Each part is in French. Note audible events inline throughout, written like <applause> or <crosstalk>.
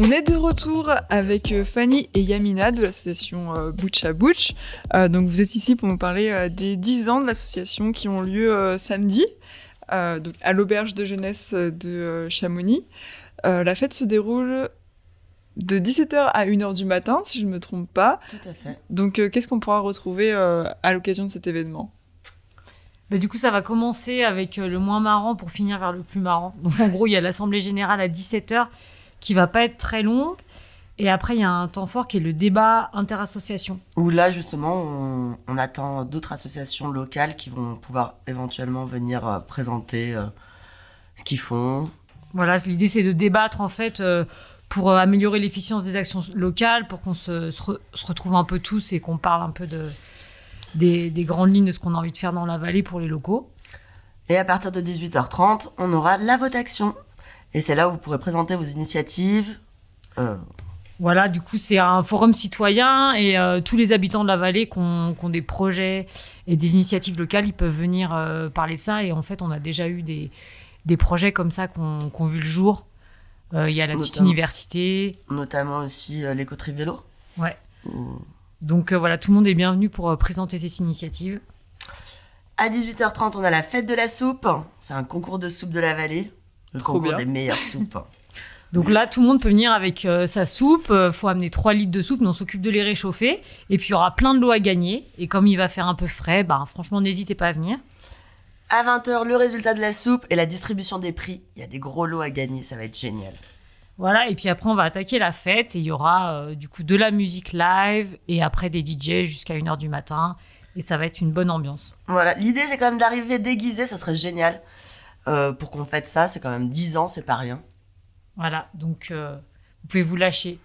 On est de retour avec euh, Fanny et Yamina de l'association euh, Butch à Butch. Euh, donc vous êtes ici pour nous parler des 10 ans de l'association qui ont lieu samedi à l'auberge de jeunesse de Chamonix. la fête se déroule de 17h à 1h du matin, si je ne me trompe pas. Tout à fait. Donc qu'est-ce qu'on pourra retrouver à l'occasion de cet événement bah, du coup, ça va commencer avec le moins marrant pour finir vers le plus marrant. Donc, en gros, il y a l'Assemblée Générale à 17h qui va pas être très longue. Et après, il y a un temps fort qui est le débat interassociation. Où là, justement, on, attend d'autres associations locales qui vont pouvoir éventuellement venir euh, présenter euh, ce qu'ils font. Voilà, l'idée, c'est de débattre, en fait, euh, pour améliorer l'efficience des actions locales, pour qu'on se, retrouve un peu tous et qu'on parle un peu de, des, des grandes lignes de ce qu'on a envie de faire dans la vallée pour les locaux. Et à partir de 18h30, on aura la vote action. Et c'est là où vous pourrez présenter vos initiatives. Euh. Voilà, du coup, c'est un forum citoyen et euh, tous les habitants de la vallée qui ont, des projets et des initiatives locales, ils peuvent venir euh, parler de ça. Et en fait, on a déjà eu des, des projets comme ça qu'on vu le jour. Il y a la petite université. Notamment aussi léco vélo. Ouais. Mm. Donc voilà, tout le monde est bienvenu pour présenter ses initiatives. À 18h30, on a la fête de la soupe. C'est un concours de soupe de la vallée. Le des meilleures soupes. <laughs> Donc là, tout le monde peut venir avec euh, sa soupe. Il euh, faut amener 3 litres de soupe, mais on s'occupe de les réchauffer. Et puis, il y aura plein de lots à gagner. Et comme il va faire un peu frais, bah, franchement, n'hésitez pas à venir. À 20h, le résultat de la soupe et la distribution des prix. Il y a des gros lots à gagner, ça va être génial. Voilà, et puis après, on va attaquer la fête. Et il y aura euh, du coup de la musique live et après des DJ jusqu'à 1h du matin. Et ça va être une bonne ambiance. Voilà, l'idée c'est quand même d'arriver déguisé, ça serait génial. Euh, pour qu'on fasse ça, c'est quand même 10 ans, c'est pas rien. Voilà, donc euh, vous pouvez vous lâcher.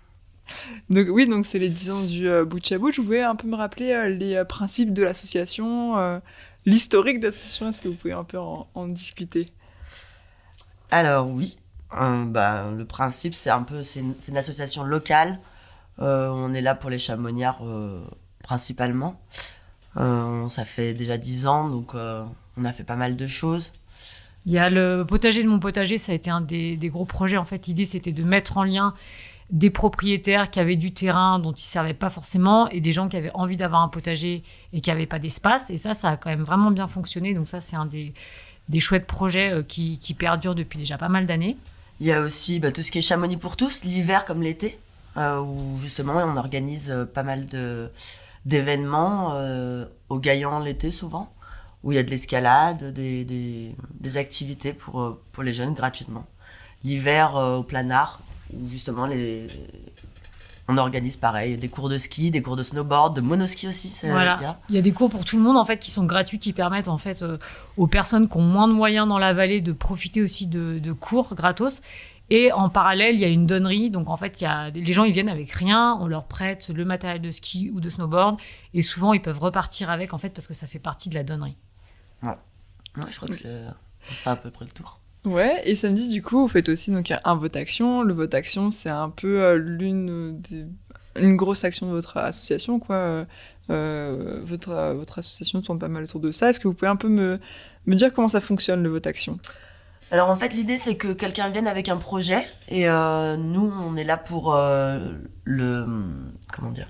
Donc, oui, donc c'est les 10 ans du euh, Je à Vous un peu me rappeler euh, les principes de l'association, l'historique de l'association. Est-ce que vous pouvez un peu en, discuter Alors oui, bah le principe c'est un peu, c'est une, association locale. on est là pour les chamoniards principalement. ça fait déjà 10 ans, donc on a fait pas mal de choses. Il y a le potager de mon potager, ça a été un des, gros projets. En fait, l'idée, c'était de mettre en lien des propriétaires qui avaient du terrain dont ils ne servaient pas forcément et des gens qui avaient envie d'avoir un potager et qui n'avaient pas d'espace. Et ça, ça a quand même vraiment bien fonctionné. Donc ça, c'est un des, des, chouettes projets euh, qui, perdurent depuis déjà pas mal d'années. Il y a aussi bah, tout ce qui est Chamonix pour tous, l'hiver comme l'été, euh, où justement on organise euh, pas mal d'événements euh, au Gaillan l'été souvent où il y a de l'escalade, des, des, activités pour, euh, pour les jeunes gratuitement. L'hiver euh, au planard, où justement les, on organise pareil des cours de ski, des cours de snowboard, de monoski aussi. voilà. il, y a. des cours pour tout le monde en fait qui sont gratuits, qui permettent en fait euh, aux personnes qui ont moins de moyens dans la vallée de profiter aussi de, cours gratos. Et en parallèle, il y a une donnerie. Donc en fait, il y a, les gens ils viennent avec rien, on leur prête le matériel de ski ou de snowboard, et souvent ils peuvent repartir avec en fait parce que ça fait partie de la donnerie. Ouais. je crois que c'est à peu près le tour. Ouais, et samedi, du coup, vous faites aussi donc, un vote action. Le vote action, c'est un peu euh, l'une des... une grosse action de votre association, quoi. Euh, votre, votre association tourne pas mal autour de ça. Est-ce que vous pouvez un peu me, me dire comment ça fonctionne, le vote action alors en fait, l'idée c'est que quelqu'un vienne avec un projet et euh, nous on est là pour le comment dire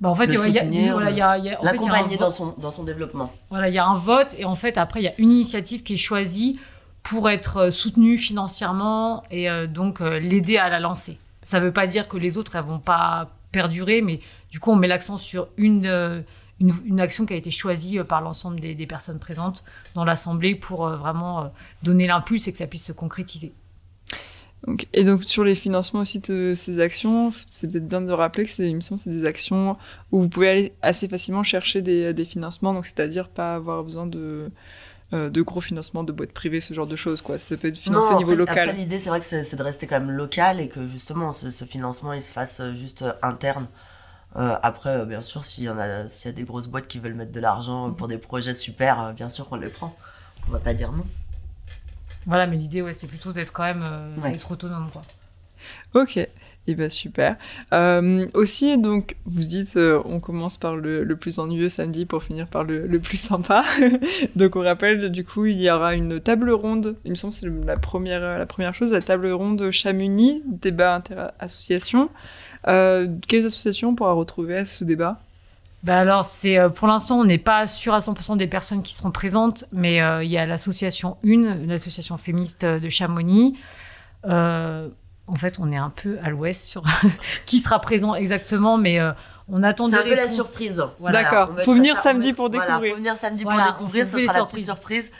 bah, en fait, l'accompagner dans son, dans son développement. Voilà, il y a un vote et en fait, après, il y a une initiative qui est choisie pour être euh, soutenue financièrement et euh, donc euh, l'aider à la lancer. Ça ne veut pas dire que les autres, elles vont pas perdurer, mais du coup, on met l'accent sur une, une, action qui a été choisie par l'ensemble des, des, personnes présentes dans l'Assemblée pour vraiment donner l'impulse et que ça puisse se concrétiser et donc sur les financements aussi de ces actions, c'est peut-être bien de rappeler que c'est, une me c'est des actions où vous pouvez aller assez facilement chercher des, financements, donc c'est-à-dire pas avoir besoin euh, de, gros financements de boîtes privées, ce genre de choses. Ça peut être financé au niveau local. Après, l'idée, c'est vrai que c'est, de rester quand même local et que justement, ce, financement, il se fasse euh, juste euh, interne. après, bien sûr, s'il y, en a, s'il y a des grosses boîtes qui veulent mettre de l'argent pour des projets super, bien sûr qu'on les prend. On va pas dire non. Voilà, mais l'idée, ouais, c'est plutôt d'être quand même euh, ouais. d'être autonome, quoi. Ok, et eh ben super. Euh, aussi, donc, vous dites, euh, on commence par le, le, plus ennuyeux samedi pour finir par le, le plus sympa. <laughs> donc, on rappelle, du coup, il y aura une table ronde. Il me semble que c'est la première, la première chose, la table ronde chamuni débat inter-association. quelles associations on pourra retrouver à ce débat bah alors, c'est euh, pour l'instant, on n'est pas sûr à 100% des personnes qui seront présentes, mais euh, il y a l'association Une, l'association féministe euh, de Chamonix. en fait, on est un peu à l'ouest sur <laughs> qui sera présent exactement, mais on attend. C'est un la surprise. Voilà. D'accord. Faut venir samedi pour découvrir. faut venir samedi pour découvrir. Ce sera la petite surprise.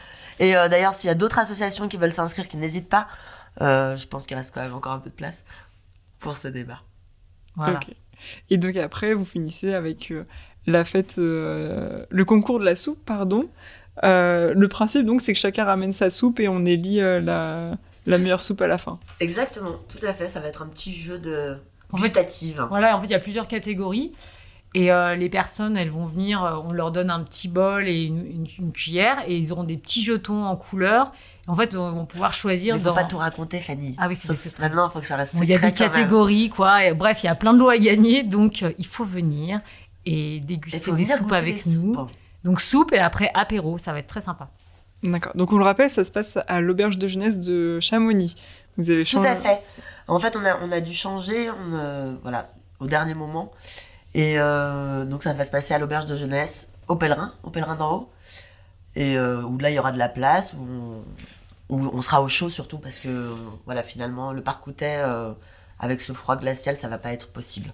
Et d'ailleurs, s'il y a d'autres associations qui veulent s'inscrire, qui n'hésitent pas, je pense qu'il reste quand même encore un peu de place pour ce débat. Voilà. Et donc après, vous finissez avec la fête, euh, le concours de la soupe, pardon. Euh, le principe, donc, c'est que chacun ramène sa soupe et on élit euh, la, meilleure soupe à la fin. Exactement, tout à fait. Ça va être un petit jeu de en voilà, en fait, il y a plusieurs catégories. Et les personnes, elles vont venir, on leur donne un petit bol et une, cuillère, et ils auront des petits jetons en couleur. En fait, on vont pouvoir choisir. Il ne faut pas tout raconter, Fanny. Ah oui, c'est Maintenant, il faut que ça reste Il y a des catégories, quoi. bref, il y a plein de lots à gagner, donc il faut venir et déguster des soupes avec nous. Donc soupe et après apéro, ça va être très sympa. D'accord. Donc on le rappelle, ça se passe à l'auberge de jeunesse de Chamonix. Vous avez changé. Tout à fait. En fait, on a, on a dû changer on, euh, voilà, au dernier moment. Et euh, donc ça va se passer à l'auberge de jeunesse, au pèlerin, au pèlerin d'en haut. Et euh, où là, il y aura de la place, où on, où on, sera au chaud surtout, parce que voilà, finalement, le parc coûtait avec ce froid glacial, ça va pas être possible.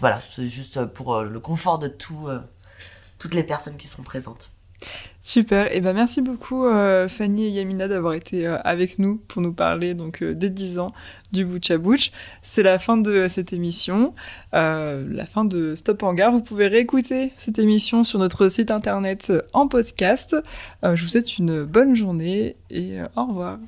Voilà, c'est juste euh, pour euh, le confort de tout, euh, toutes les personnes qui seront présentes. Super, et eh ben merci beaucoup Fanny et Yamina d'avoir été avec nous pour nous parler donc des 10 ans du bouche à bouche C'est la fin de cette émission, la fin de Stop en gare. Vous pouvez réécouter cette émission sur notre site internet en podcast. je vous souhaite une bonne journée et au revoir.